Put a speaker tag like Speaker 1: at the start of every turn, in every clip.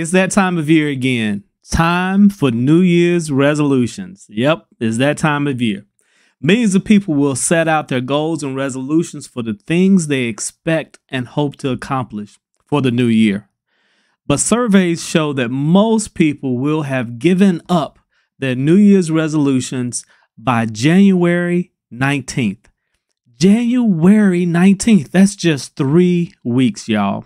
Speaker 1: it's that time of year again. Time for New Year's resolutions. Yep, it's that time of year. Millions of people will set out their goals and resolutions for the things they expect and hope to accomplish for the new year. But surveys show that most people will have given up their New Year's resolutions by January 19th. January 19th, that's just three weeks, y'all.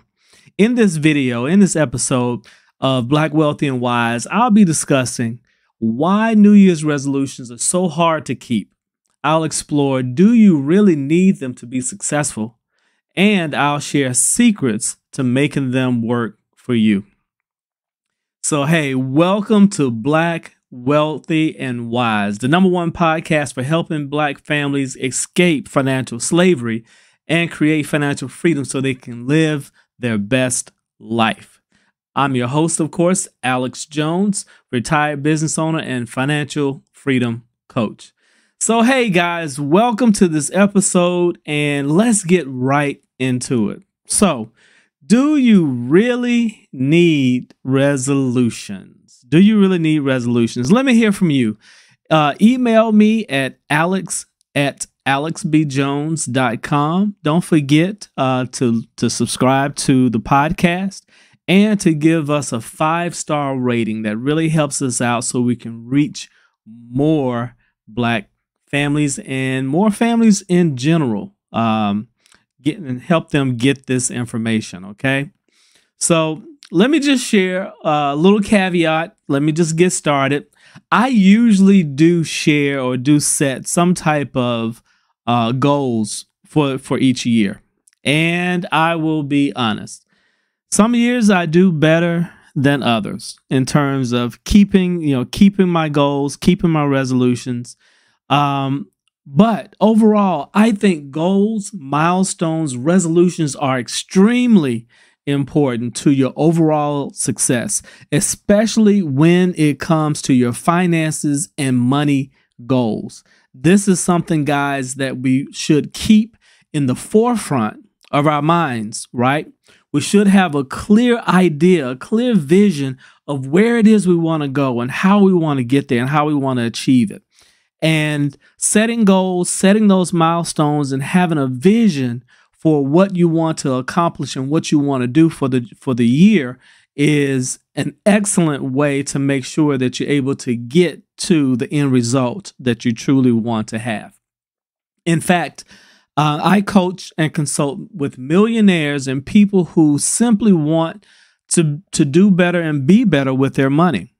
Speaker 1: In this video, in this episode, of Black Wealthy and Wise, I'll be discussing why New Year's resolutions are so hard to keep. I'll explore do you really need them to be successful? And I'll share secrets to making them work for you. So, hey, welcome to Black, Wealthy, and Wise, the number one podcast for helping Black families escape financial slavery and create financial freedom so they can live their best life. I'm your host, of course, Alex Jones, retired business owner and financial freedom coach. So, hey guys, welcome to this episode, and let's get right into it. So, do you really need resolutions? Do you really need resolutions? Let me hear from you. Uh, email me at alex at alexbjones.com. Don't forget uh, to, to subscribe to the podcast and to give us a five star rating that really helps us out so we can reach more black families and more families in general um, get, and help them get this information okay so let me just share a little caveat let me just get started i usually do share or do set some type of uh, goals for for each year and i will be honest some years I do better than others in terms of keeping, you know, keeping my goals, keeping my resolutions. Um, but overall, I think goals, milestones, resolutions are extremely important to your overall success, especially when it comes to your finances and money goals. This is something, guys, that we should keep in the forefront of our minds, right? we should have a clear idea, a clear vision of where it is we want to go and how we want to get there and how we want to achieve it. And setting goals, setting those milestones, and having a vision for what you want to accomplish and what you want to do for the for the year is an excellent way to make sure that you're able to get to the end result that you truly want to have. In fact, uh, I coach and consult with millionaires and people who simply want to, to do better and be better with their money.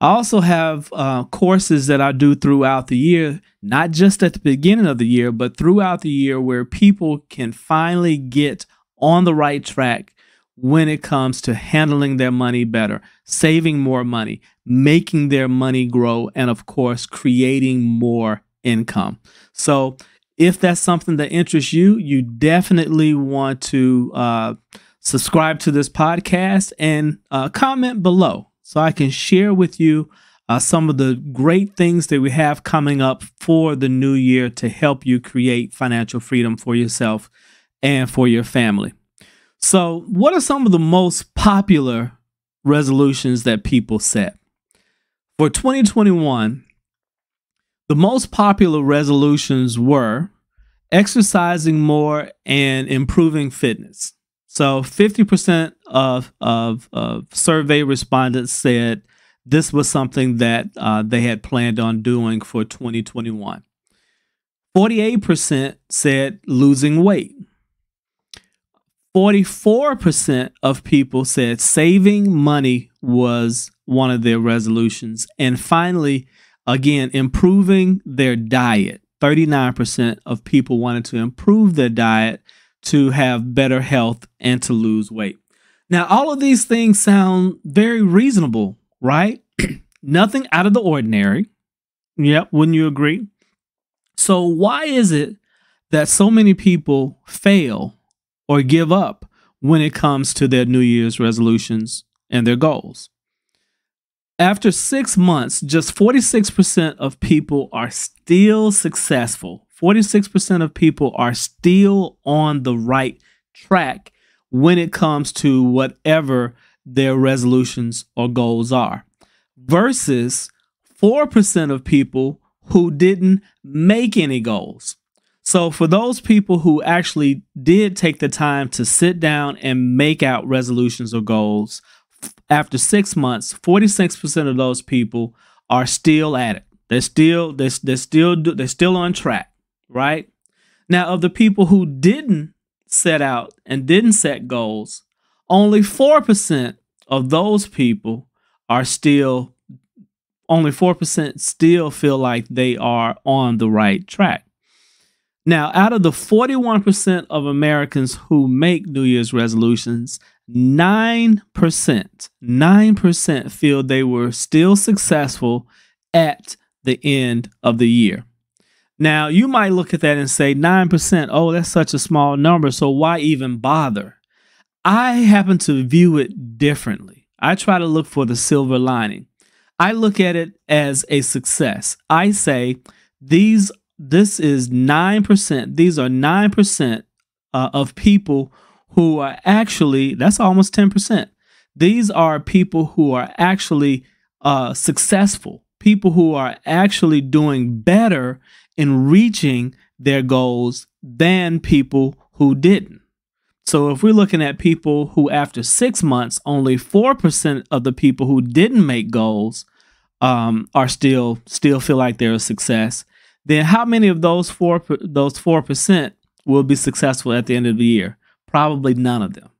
Speaker 1: I also have uh, courses that I do throughout the year, not just at the beginning of the year, but throughout the year where people can finally get on the right track when it comes to handling their money better, saving more money, making their money grow, and of course, creating more income. So, if that's something that interests you, you definitely want to uh, subscribe to this podcast and uh, comment below so I can share with you uh, some of the great things that we have coming up for the new year to help you create financial freedom for yourself and for your family. So, what are some of the most popular resolutions that people set? For 2021, the most popular resolutions were exercising more and improving fitness. So 50% of, of, of survey respondents said this was something that uh, they had planned on doing for 2021. 48% said losing weight. 44% of people said saving money was one of their resolutions. And finally, Again, improving their diet. 39% of people wanted to improve their diet to have better health and to lose weight. Now, all of these things sound very reasonable, right? Nothing out of the ordinary. Yep, wouldn't you agree? So, why is it that so many people fail or give up when it comes to their New Year's resolutions and their goals? After six months, just 46% of people are still successful. 46% of people are still on the right track when it comes to whatever their resolutions or goals are, versus 4% of people who didn't make any goals. So, for those people who actually did take the time to sit down and make out resolutions or goals, after six months, 46% of those people are still at it. They're still they're, they're still they're still on track, right? Now, of the people who didn't set out and didn't set goals, only 4% of those people are still only 4% still feel like they are on the right track. Now, out of the 41% of Americans who make New Year's resolutions, 9%, 9% feel they were still successful at the end of the year. Now, you might look at that and say 9%, oh, that's such a small number, so why even bother? I happen to view it differently. I try to look for the silver lining. I look at it as a success. I say, these this is 9%. These are 9% uh, of people who are actually, that's almost 10%. These are people who are actually uh, successful, people who are actually doing better in reaching their goals than people who didn't. So if we're looking at people who, after six months, only 4% of the people who didn't make goals um, are still still feel like they're a success then how many of those four those four percent will be successful at the end of the year? Probably none of them.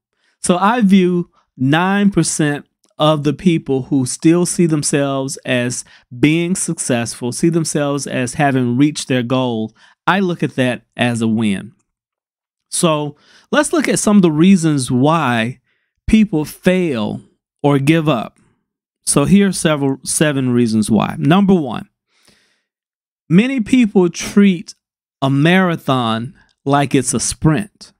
Speaker 1: So I view nine percent of the people who still see themselves as being successful, see themselves as having reached their goal. I look at that as a win. So let's look at some of the reasons why people fail or give up. So here are several seven reasons why. Number one, Many people treat a marathon like it's a sprint.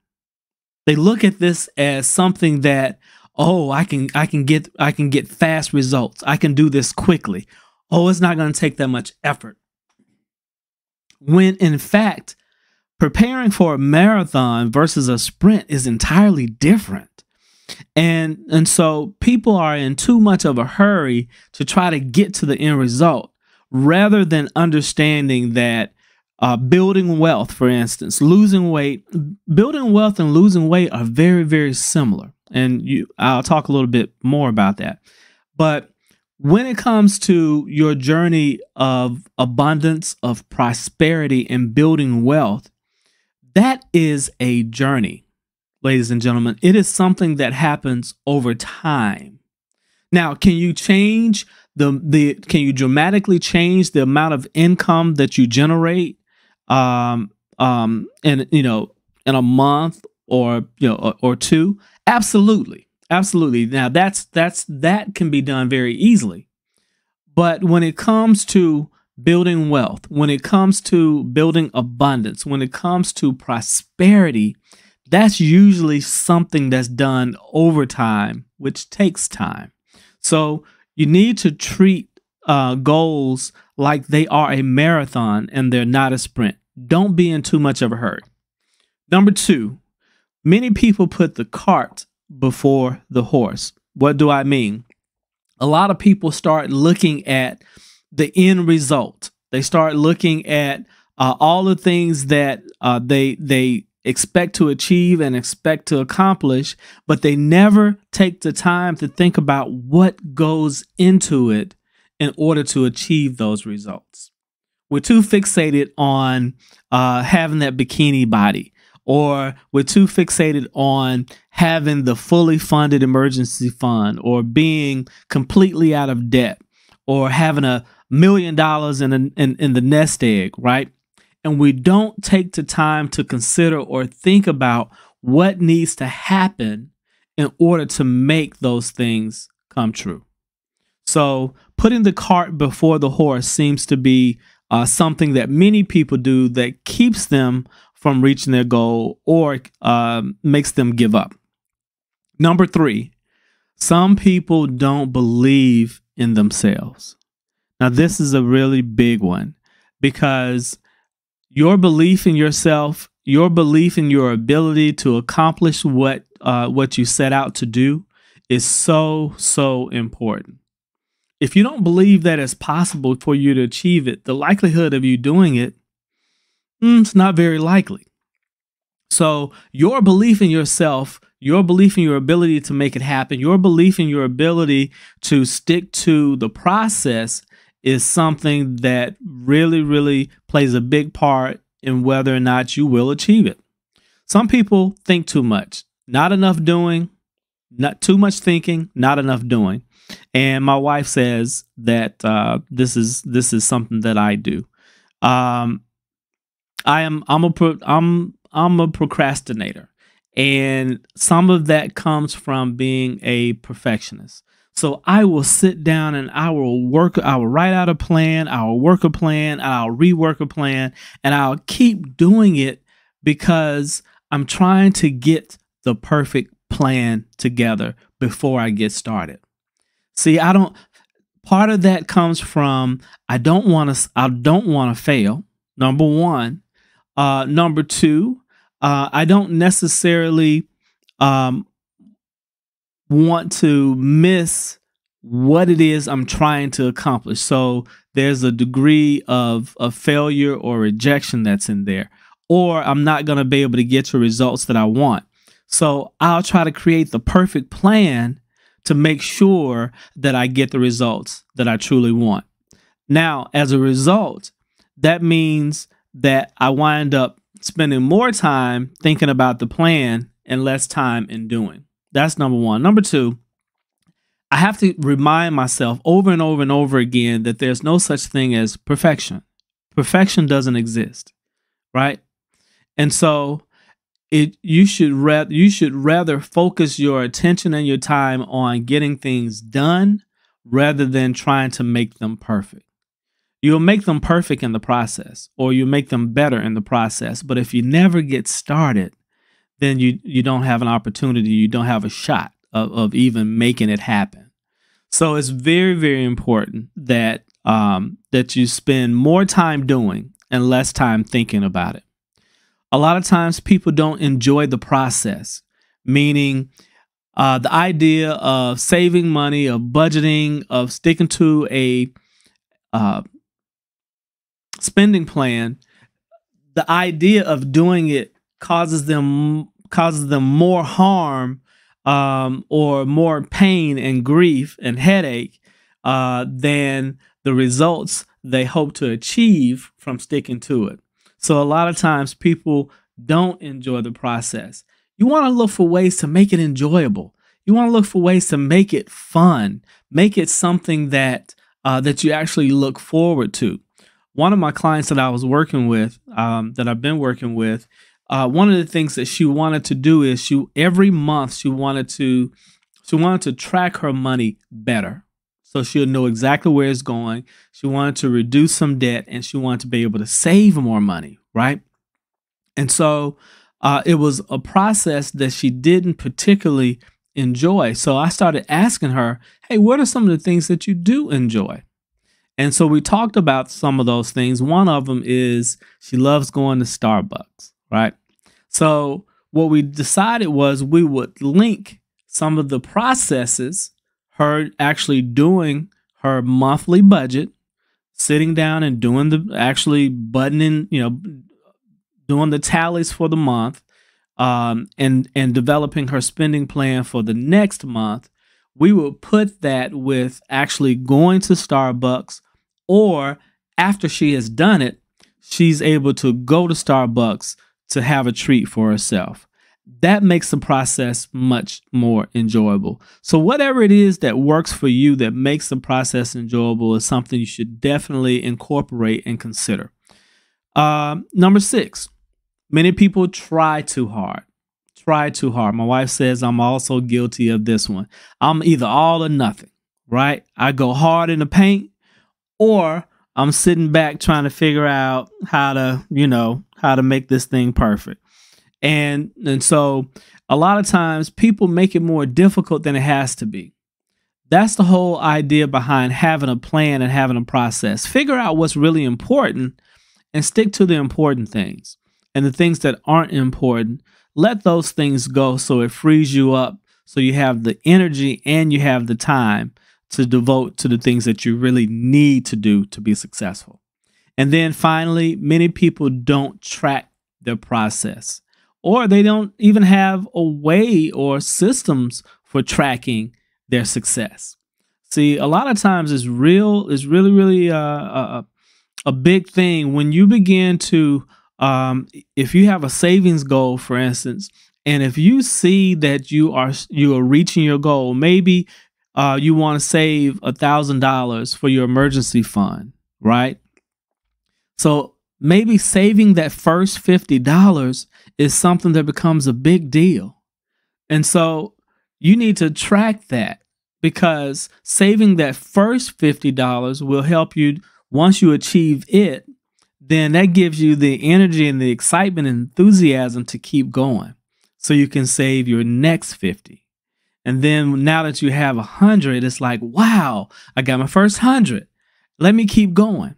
Speaker 1: They look at this as something that, oh, I can I can get I can get fast results. I can do this quickly. Oh, it's not going to take that much effort. When in fact, preparing for a marathon versus a sprint is entirely different. And and so people are in too much of a hurry to try to get to the end result rather than understanding that uh, building wealth, for instance, losing weight, building wealth and losing weight are very, very similar. And you, I'll talk a little bit more about that. But when it comes to your journey of abundance, of prosperity, and building wealth, that is a journey, ladies and gentlemen. It is something that happens over time. Now, can you change the the can you dramatically change the amount of income that you generate um um and you know in a month or you know or, or two absolutely absolutely now that's that's that can be done very easily but when it comes to building wealth when it comes to building abundance when it comes to prosperity that's usually something that's done over time which takes time so you need to treat uh, goals like they are a marathon and they're not a sprint. Don't be in too much of a hurry. Number two, many people put the cart before the horse. What do I mean? A lot of people start looking at the end result. They start looking at uh, all the things that uh, they they expect to achieve and expect to accomplish, but they never take the time to think about what goes into it in order to achieve those results. We're too fixated on uh, having that bikini body, or we're too fixated on having the fully funded emergency fund, or being completely out of debt, or having a million dollars in, in, in the nest egg, right? and we don't take the time to consider or think about what needs to happen in order to make those things come true. So, putting the cart before the horse seems to be uh, something that many people do that keeps them from reaching their goal or uh, makes them give up. Number three, some people don't believe in themselves. Now, this is a really big one because your belief in yourself, your belief in your ability to accomplish what uh, what you set out to do is so so important. If you don't believe that it's possible for you to achieve it, the likelihood of you doing it, mm, it's not very likely. So your belief in yourself, your belief in your ability to make it happen, your belief in your ability to stick to the process is something that really, really plays a big part in whether or not you will achieve it. Some people think too much, not enough doing, not too much thinking, not enough doing. And my wife says that uh, this is this is something that I do. Um, I am I'm a am I'm a procrastinator, and some of that comes from being a perfectionist. So I will sit down and I will work, I will write out a plan, I'll work a plan, I'll rework a plan, and I'll keep doing it because I'm trying to get the perfect plan together before I get started. See, I don't part of that comes from I don't want to I don't want to fail. Number 1. Uh number 2, uh I don't necessarily um want to miss what it is I'm trying to accomplish. So there's a degree of, of failure or rejection that's in there, or I'm not going to be able to get the results that I want. So I'll try to create the perfect plan to make sure that I get the results that I truly want. Now, as a result, that means that I wind up spending more time thinking about the plan and less time in doing. That's number one. Number two, I have to remind myself over and over and over again that there's no such thing as perfection. Perfection doesn't exist, right? And so it you should rather you should rather focus your attention and your time on getting things done rather than trying to make them perfect. You'll make them perfect in the process or you make them better in the process, but if you never get started, then you you don't have an opportunity. You don't have a shot of, of even making it happen. So it's very very important that um, that you spend more time doing and less time thinking about it. A lot of times people don't enjoy the process, meaning uh, the idea of saving money, of budgeting, of sticking to a uh, spending plan, the idea of doing it causes them causes them more harm um, or more pain and grief and headache uh, than the results they hope to achieve from sticking to it. So a lot of times people don't enjoy the process. You want to look for ways to make it enjoyable. You want to look for ways to make it fun, make it something that uh, that you actually look forward to. One of my clients that I was working with, um, that I've been working with, uh, one of the things that she wanted to do is she every month she wanted to she wanted to track her money better so she'll know exactly where it's going she wanted to reduce some debt and she wanted to be able to save more money right and so uh, it was a process that she didn't particularly enjoy so i started asking her hey what are some of the things that you do enjoy and so we talked about some of those things one of them is she loves going to starbucks right? So what we decided was we would link some of the processes her actually doing her monthly budget, sitting down and doing the actually buttoning, you know, doing the tallies for the month, um, and and developing her spending plan for the next month. We will put that with actually going to Starbucks, or after she has done it, she's able to go to Starbucks to have a treat for herself. That makes the process much more enjoyable. So, whatever it is that works for you that makes the process enjoyable is something you should definitely incorporate and consider. Um, number six, many people try too hard. Try too hard. My wife says I'm also guilty of this one. I'm either all or nothing, right? I go hard in the paint or I'm sitting back trying to figure out how to, you know, how to make this thing perfect. And and so a lot of times people make it more difficult than it has to be. That's the whole idea behind having a plan and having a process. Figure out what's really important and stick to the important things. And the things that aren't important, let those things go so it frees you up so you have the energy and you have the time to devote to the things that you really need to do to be successful. And then finally, many people don't track their process or they don't even have a way or systems for tracking their success. See, a lot of times it's real, it's really, really uh, a, a big thing when you begin to, um, if you have a savings goal, for instance, and if you see that you are you are reaching your goal, maybe uh, you want to save a thousand dollars for your emergency fund, right? So maybe saving that first $50 is something that becomes a big deal. And so you need to track that because saving that first $50 will help you once you achieve it, then that gives you the energy and the excitement and enthusiasm to keep going so you can save your next 50. And then now that you have a 100, it's like, wow, I got my first 100. Let me keep going.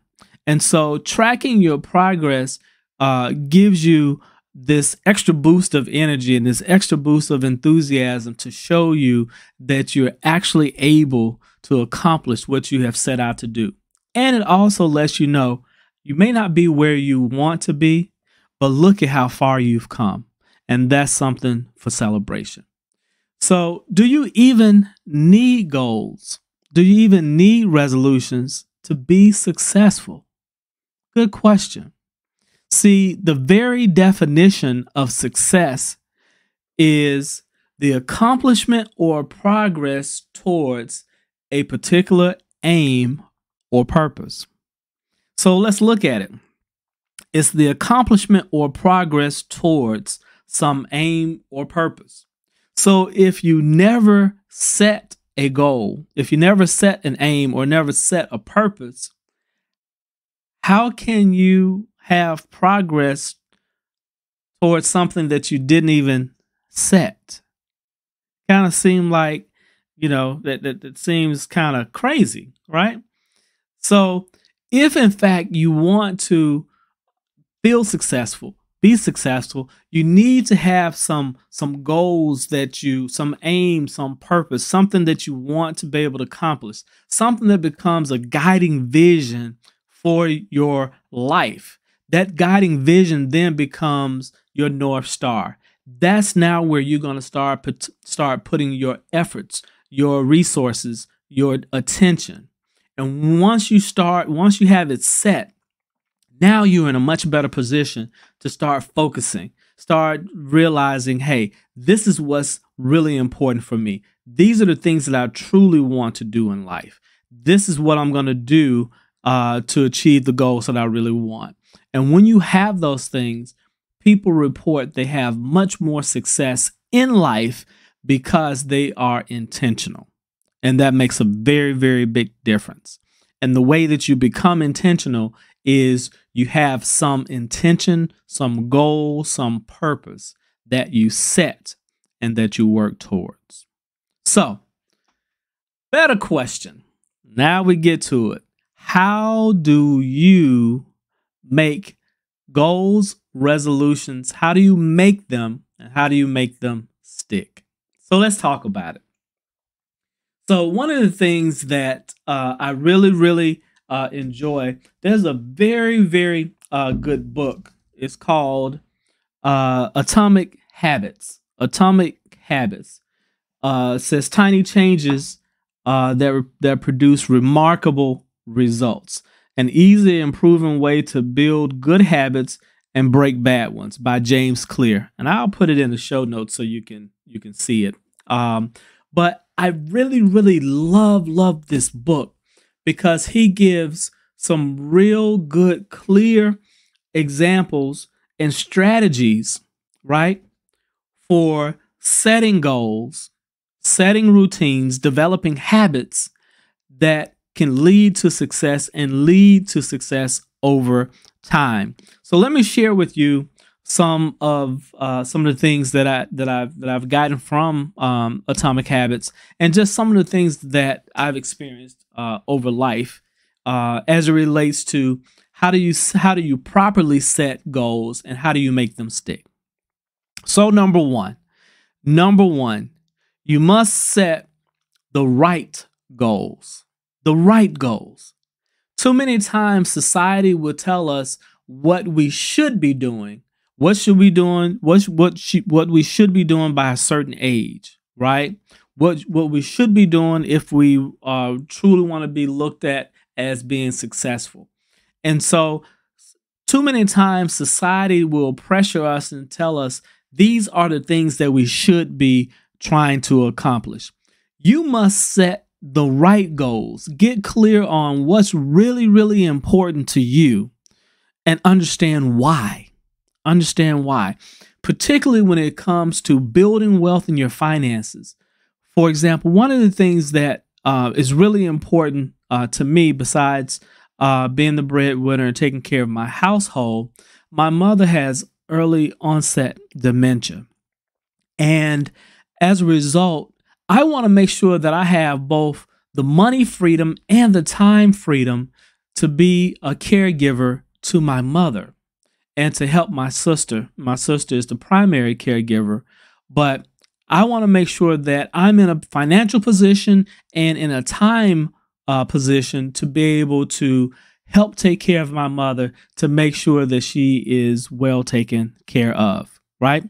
Speaker 1: And so tracking your progress uh, gives you this extra boost of energy and this extra boost of enthusiasm to show you that you're actually able to accomplish what you have set out to do. And it also lets you know you may not be where you want to be, but look at how far you've come. And that's something for celebration. So, do you even need goals? Do you even need resolutions to be successful? Good question. See, the very definition of success is the accomplishment or progress towards a particular aim or purpose. So let's look at it. It's the accomplishment or progress towards some aim or purpose. So if you never set a goal, if you never set an aim or never set a purpose, how can you have progress towards something that you didn't even set? Kind of seem like, you know, that, that, that seems kind of crazy, right? So, if in fact you want to feel successful, be successful, you need to have some some goals that you some aim, some purpose, something that you want to be able to accomplish, something that becomes a guiding vision for your life. That guiding vision then becomes your North Star. That's now where you're going to start, put, start putting your efforts, your resources, your attention. And once you start, once you have it set, now you're in a much better position to start focusing, start realizing, hey, this is what's really important for me. These are the things that I truly want to do in life. This is what I'm going to do uh, to achieve the goals that I really want. And when you have those things, people report they have much more success in life because they are intentional. And that makes a very, very big difference. And the way that you become intentional is you have some intention, some goal, some purpose that you set and that you work towards. So, better question. Now we get to it how do you make goals, resolutions? How do you make them and how do you make them stick? So let's talk about it. So, one of the things that uh, I really, really uh, enjoy, there's a very, very uh, good book. It's called uh, Atomic Habits. Atomic Habits uh, says tiny changes uh, that, that produce remarkable results. An easy and proven way to build good habits and break bad ones by James Clear. And I'll put it in the show notes so you can you can see it. Um, but I really, really love, love this book because he gives some real good, clear examples and strategies, right? For setting goals, setting routines, developing habits that can lead to success and lead to success over time. So let me share with you some of uh, some of the things that I that I've that I've gotten from um, Atomic Habits, and just some of the things that I've experienced uh, over life uh, as it relates to how do you how do you properly set goals and how do you make them stick. So number one, number one, you must set the right goals the right goals. Too many times society will tell us what we should be doing. What should we doing? What what sh- what we should be doing by a certain age, right? What what we should be doing if we uh, truly want to be looked at as being successful. And so, too many times society will pressure us and tell us these are the things that we should be trying to accomplish. You must set the right goals. Get clear on what's really, really important to you and understand why. Understand why, particularly when it comes to building wealth in your finances. For example, one of the things that uh, is really important uh, to me, besides uh, being the breadwinner and taking care of my household, my mother has early onset dementia. And as a result, I want to make sure that I have both the money freedom and the time freedom to be a caregiver to my mother and to help my sister. My sister is the primary caregiver, but I want to make sure that I'm in a financial position and in a time uh, position to be able to help take care of my mother to make sure that she is well taken care of, right?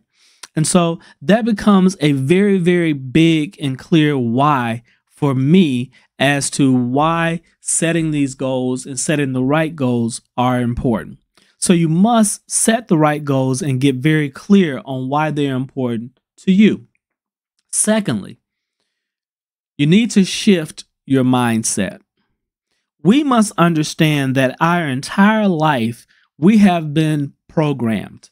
Speaker 1: And so that becomes a very, very big and clear why for me as to why setting these goals and setting the right goals are important. So you must set the right goals and get very clear on why they're important to you. Secondly, you need to shift your mindset. We must understand that our entire life we have been programmed.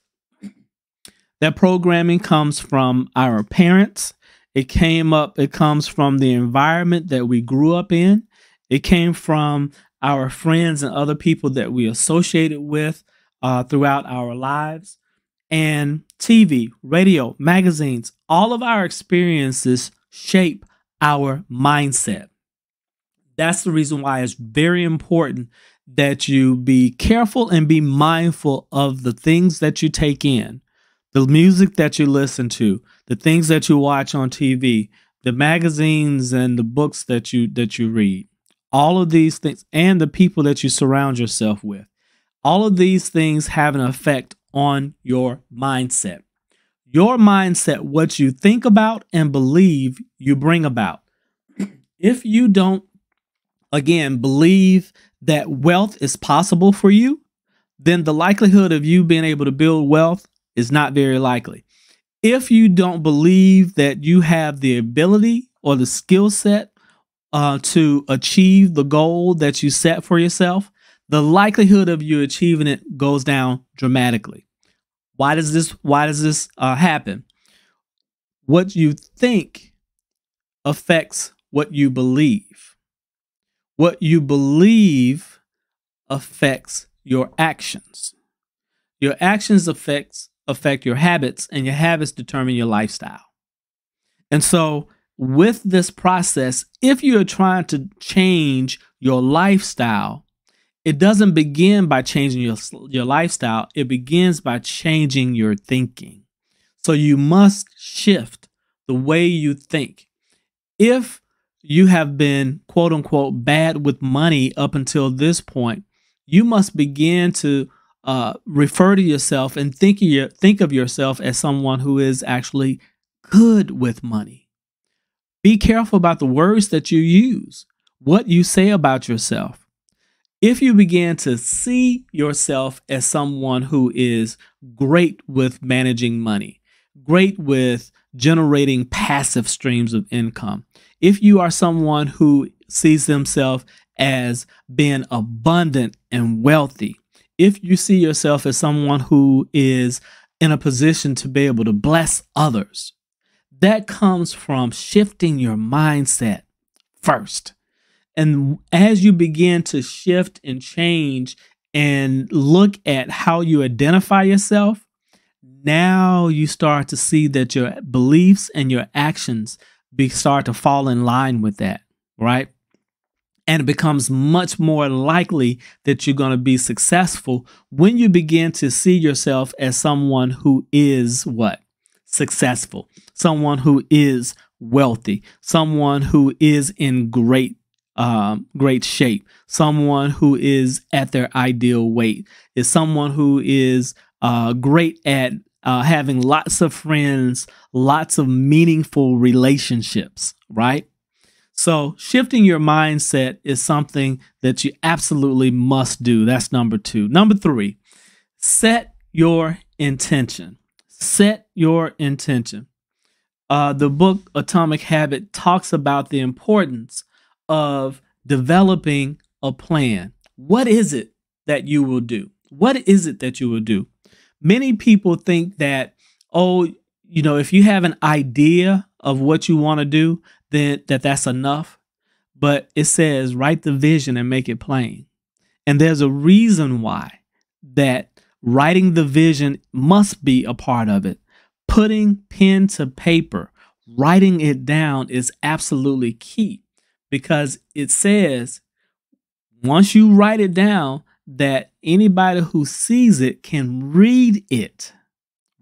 Speaker 1: That programming comes from our parents. It came up, it comes from the environment that we grew up in. It came from our friends and other people that we associated with uh, throughout our lives. And TV, radio, magazines, all of our experiences shape our mindset. That's the reason why it's very important that you be careful and be mindful of the things that you take in the music that you listen to, the things that you watch on TV, the magazines and the books that you that you read, all of these things and the people that you surround yourself with. All of these things have an effect on your mindset. Your mindset, what you think about and believe, you bring about. if you don't again believe that wealth is possible for you, then the likelihood of you being able to build wealth is not very likely. If you don't believe that you have the ability or the skill set uh, to achieve the goal that you set for yourself, the likelihood of you achieving it goes down dramatically. Why does this? Why does this uh, happen? What you think affects what you believe. What you believe affects your actions. Your actions affects affect your habits, and your habits determine your lifestyle. And so, with this process, if you're trying to change your lifestyle, it doesn't begin by changing your, your lifestyle, it begins by changing your thinking. So, you must shift the way you think. If you have been quote unquote bad with money up until this point, you must begin to uh, refer to yourself and think of, your, think of yourself as someone who is actually good with money. Be careful about the words that you use, what you say about yourself. If you begin to see yourself as someone who is great with managing money, great with generating passive streams of income, if you are someone who sees themselves as being abundant and wealthy, if you see yourself as someone who is in a position to be able to bless others, that comes from shifting your mindset first. And as you begin to shift and change and look at how you identify yourself, now you start to see that your beliefs and your actions be, start to fall in line with that, right? And it becomes much more likely that you're going to be successful when you begin to see yourself as someone who is what? Successful, someone who is wealthy, someone who is in great um, great shape, someone who is at their ideal weight, is someone who is uh, great at uh, having lots of friends, lots of meaningful relationships, right? So, shifting your mindset is something that you absolutely must do. That's number two. Number three, set your intention. Set your intention. Uh, the book Atomic Habit talks about the importance of developing a plan. What is it that you will do? What is it that you will do? Many people think that, oh, you know, if you have an idea of what you want to do, then that that's enough. But it says write the vision and make it plain. And there's a reason why that writing the vision must be a part of it. Putting pen to paper, writing it down is absolutely key because it says once you write it down that anybody who sees it can read it,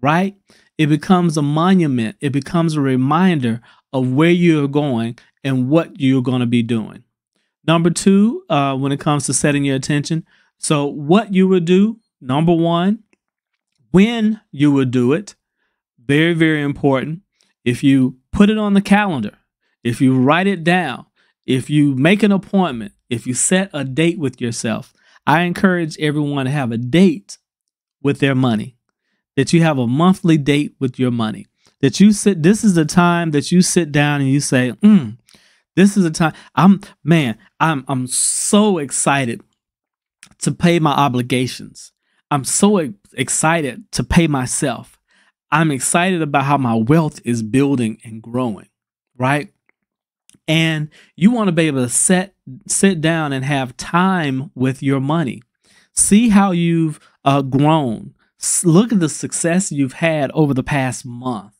Speaker 1: right? It becomes a monument, it becomes a reminder of where you're going and what you're going to be doing. Number two, uh, when it comes to setting your attention, so what you would do, number one, when you would do it, very, very important. If you put it on the calendar, if you write it down, if you make an appointment, if you set a date with yourself, I encourage everyone to have a date with their money, that you have a monthly date with your money that you sit, this is the time that you sit down and you say, mm, this is a time. I'm, man, I'm, I'm so excited to pay my obligations. I'm so excited to pay myself. I'm excited about how my wealth is building and growing, right? And you want to be able to set, sit down and have time with your money. See how you've uh, grown. Look at the success you've had over the past month.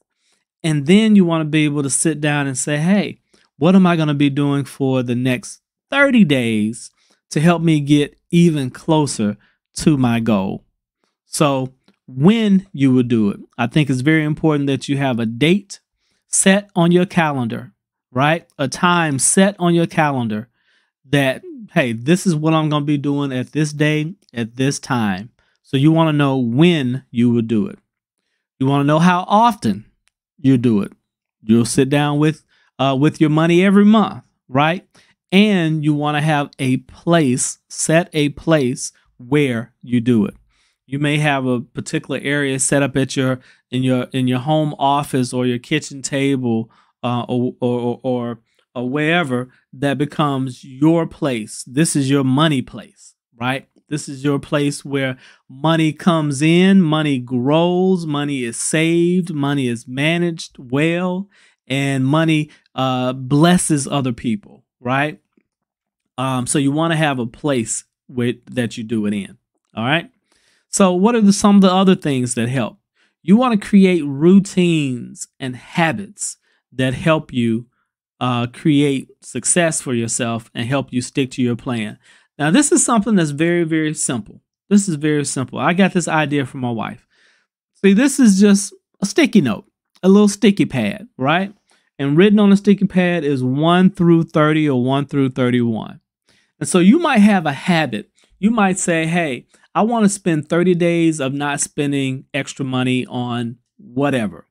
Speaker 1: And then you want to be able to sit down and say, hey, what am I going to be doing for the next 30 days to help me get even closer to my goal? So, when you will do it, I think it's very important that you have a date set on your calendar, right? A time set on your calendar that, hey, this is what I'm going to be doing at this day, at this time. So, you want to know when you will do it. You want to know how often you do it. You'll sit down with uh, with your money every month, right? And you want to have a place, set a place where you do it. You may have a particular area set up at your in your in your home office or your kitchen table uh, or, or, or or wherever that becomes your place. This is your money place, right? This is your place where money comes in, money grows, money is saved, money is managed well, and money uh, blesses other people, right? Um, so you want to have a place with that you do it in. All right. So what are the, some of the other things that help? You want to create routines and habits that help you uh, create success for yourself and help you stick to your plan. Now, this is something that's very, very simple. This is very simple. I got this idea from my wife. See, this is just a sticky note, a little sticky pad, right? And written on a sticky pad is 1 through 30 or 1 through 31. And so you might have a habit. You might say, hey, I want to spend 30 days of not spending extra money on whatever.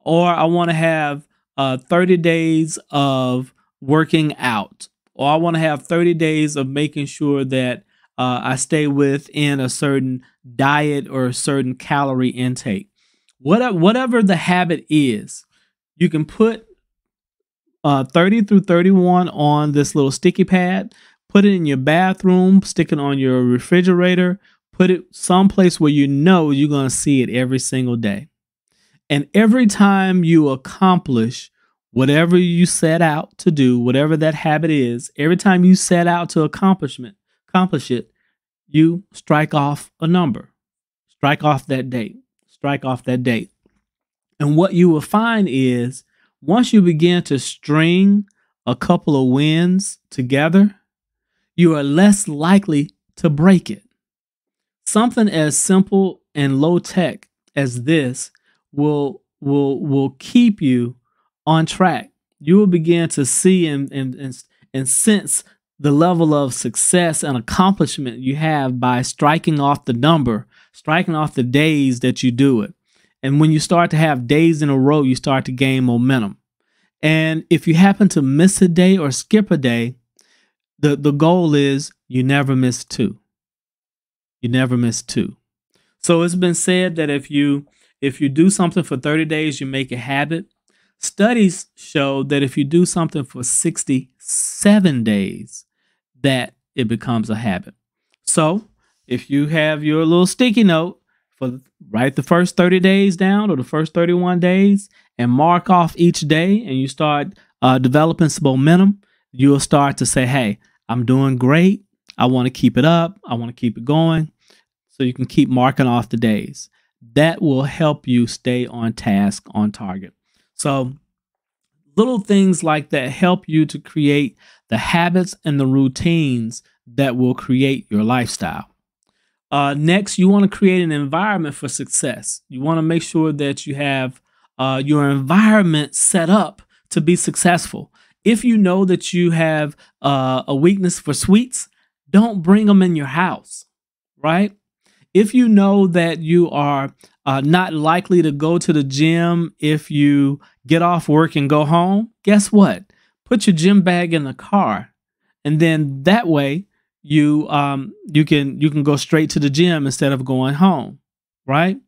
Speaker 1: Or I want to have uh, 30 days of working out or I want to have 30 days of making sure that uh, I stay within a certain diet or a certain calorie intake. What, whatever the habit is, you can put uh, 30 through 31 on this little sticky pad, put it in your bathroom, stick it on your refrigerator, put it someplace where you know you're going to see it every single day. And every time you accomplish whatever you set out to do, whatever that habit is, every time you set out to accomplishment, accomplish it, you strike off a number. Strike off that date. Strike off that date. And what you will find is once you begin to string a couple of wins together, you are less likely to break it. Something as simple and low tech as this will will will keep you on track, you will begin to see and, and, and, and sense the level of success and accomplishment you have by striking off the number, striking off the days that you do it. And when you start to have days in a row, you start to gain momentum. And if you happen to miss a day or skip a day, the, the goal is you never miss two. You never miss two. So it's been said that if you if you do something for 30 days, you make a habit. Studies show that if you do something for 67 days, that it becomes a habit. So if you have your little sticky note for write the first 30 days down or the first 31 days and mark off each day and you start uh, developing some momentum, you'll start to say, hey, I'm doing great. I want to keep it up. I want to keep it going. So you can keep marking off the days. That will help you stay on task, on target. So little things like that help you to create the habits and the routines that will create your lifestyle. Uh, next, you want to create an environment for success. You want to make sure that you have uh, your environment set up to be successful. If you know that you have uh, a weakness for sweets, don't bring them in your house, right? if you know that you are uh, not likely to go to the gym if you get off work and go home, guess what? Put your gym bag in the car, and then that way you um, you can you can go straight to the gym instead of going home, right?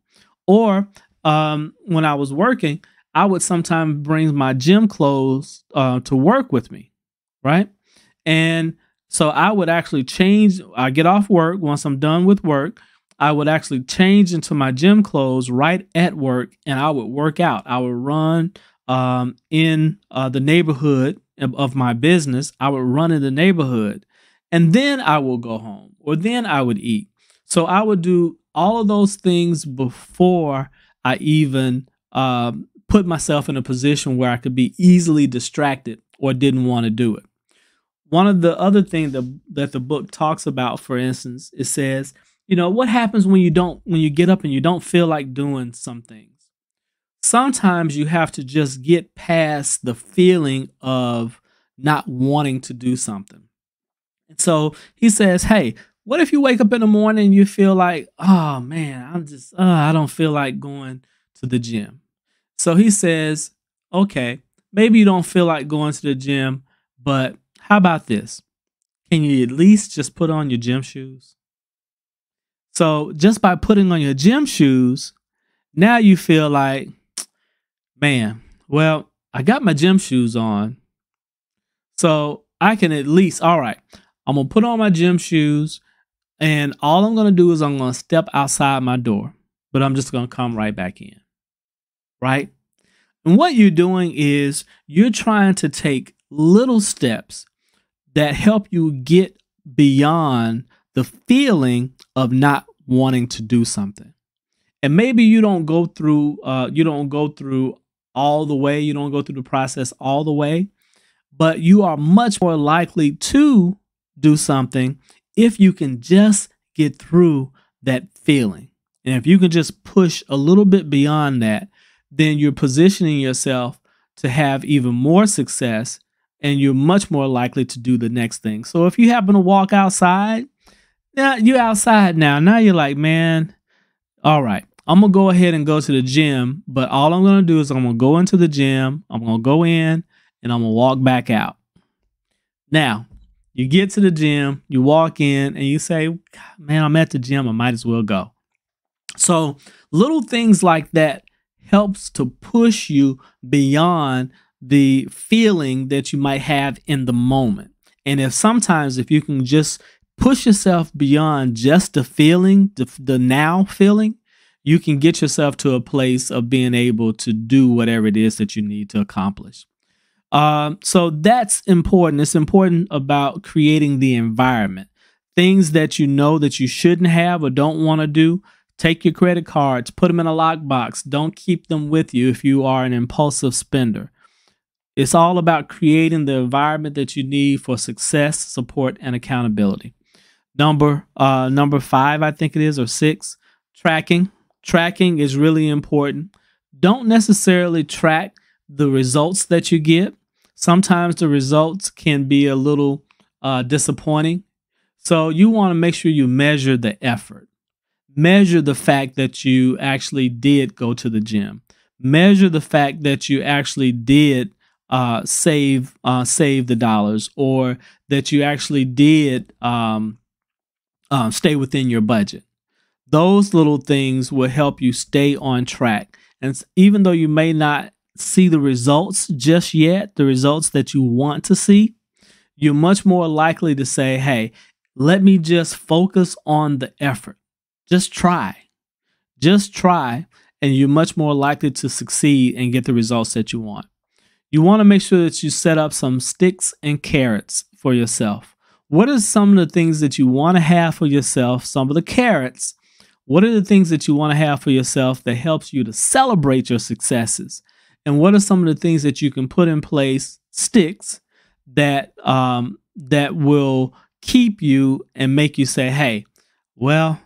Speaker 1: Or um, when I was working, I would sometimes bring my gym clothes uh, to work with me, right? And so I would actually change. I get off work once I'm done with work. I would actually change into my gym clothes right at work and I would work out. I would run um, in uh, the neighborhood of my business. I would run in the neighborhood and then I will go home or then I would eat. So I would do all of those things before I even um, put myself in a position where I could be easily distracted or didn't want to do it. One of the other things that, that the book talks about, for instance, it says you know what happens when you don't when you get up and you don't feel like doing some things sometimes you have to just get past the feeling of not wanting to do something and so he says hey what if you wake up in the morning and you feel like oh man i'm just uh, i don't feel like going to the gym so he says okay maybe you don't feel like going to the gym but how about this can you at least just put on your gym shoes so just by putting on your gym shoes, now you feel like, man, well, I got my gym shoes on. So I can at least, all right, I'm going to put on my gym shoes. And all I'm going to do is I'm going to step outside my door, but I'm just going to come right back in. Right? And what you're doing is you're trying to take little steps that help you get beyond the feeling of not wanting to do something. And maybe you don't go through uh, you don't go through all the way, you don't go through the process all the way, but you are much more likely to do something if you can just get through that feeling. And if you can just push a little bit beyond that, then you're positioning yourself to have even more success and you're much more likely to do the next thing. So if you happen to walk outside now you outside now. Now you're like, man, all right. I'm gonna go ahead and go to the gym, but all I'm gonna do is I'm gonna go into the gym, I'm gonna go in, and I'm gonna walk back out. Now, you get to the gym, you walk in, and you say, Man, I'm at the gym, I might as well go. So little things like that helps to push you beyond the feeling that you might have in the moment. And if sometimes if you can just push yourself beyond just the feeling, the, the now feeling. You can get yourself to a place of being able to do whatever it is that you need to accomplish. Um, so that's important. It's important about creating the environment. Things that you know that you shouldn't have or don't want to do, take your credit cards, put them in a lockbox. Don't keep them with you if you are an impulsive spender. It's all about creating the environment that you need for success, support, and accountability. Number uh, number five, I think it is, or six, tracking. Tracking is really important. Don't necessarily track the results that you get. Sometimes the results can be a little uh, disappointing. So you want to make sure you measure the effort. Measure the fact that you actually did go to the gym. Measure the fact that you actually did uh, save uh, save the dollars, or that you actually did um, um, stay within your budget. Those little things will help you stay on track. And even though you may not see the results just yet, the results that you want to see, you're much more likely to say, hey, let me just focus on the effort. Just try. Just try, and you're much more likely to succeed and get the results that you want. You want to make sure that you set up some sticks and carrots for yourself. What are some of the things that you want to have for yourself? Some of the carrots. What are the things that you want to have for yourself that helps you to celebrate your successes? And what are some of the things that you can put in place, sticks that um, that will keep you and make you say, "Hey, well,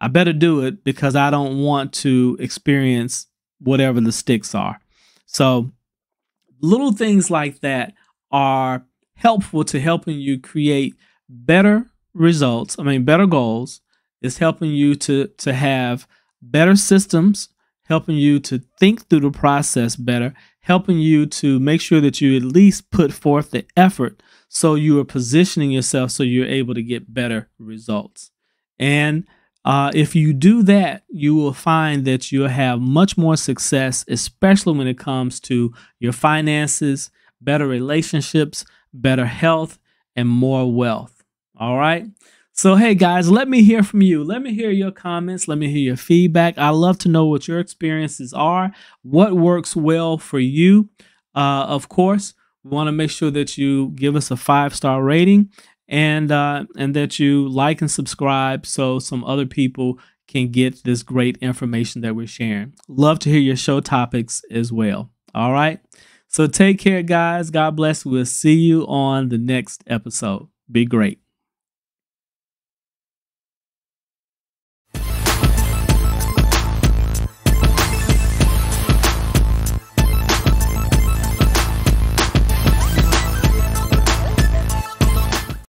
Speaker 1: I better do it because I don't want to experience whatever the sticks are." So, little things like that are helpful to helping you create better results, I mean, better goals. It's helping you to, to have better systems, helping you to think through the process better, helping you to make sure that you at least put forth the effort so you are positioning yourself so you're able to get better results. And uh, if you do that, you will find that you'll have much more success, especially when it comes to your finances, better relationships, better health, and more wealth. All right. So, hey guys, let me hear from you. Let me hear your comments. Let me hear your feedback. I love to know what your experiences are, what works well for you. Uh, of course, we want to make sure that you give us a five star rating and uh, and that you like and subscribe so some other people can get this great information that we're sharing. Love to hear your show topics as well. All right. So take care, guys. God bless. We'll see you on the next episode. Be great.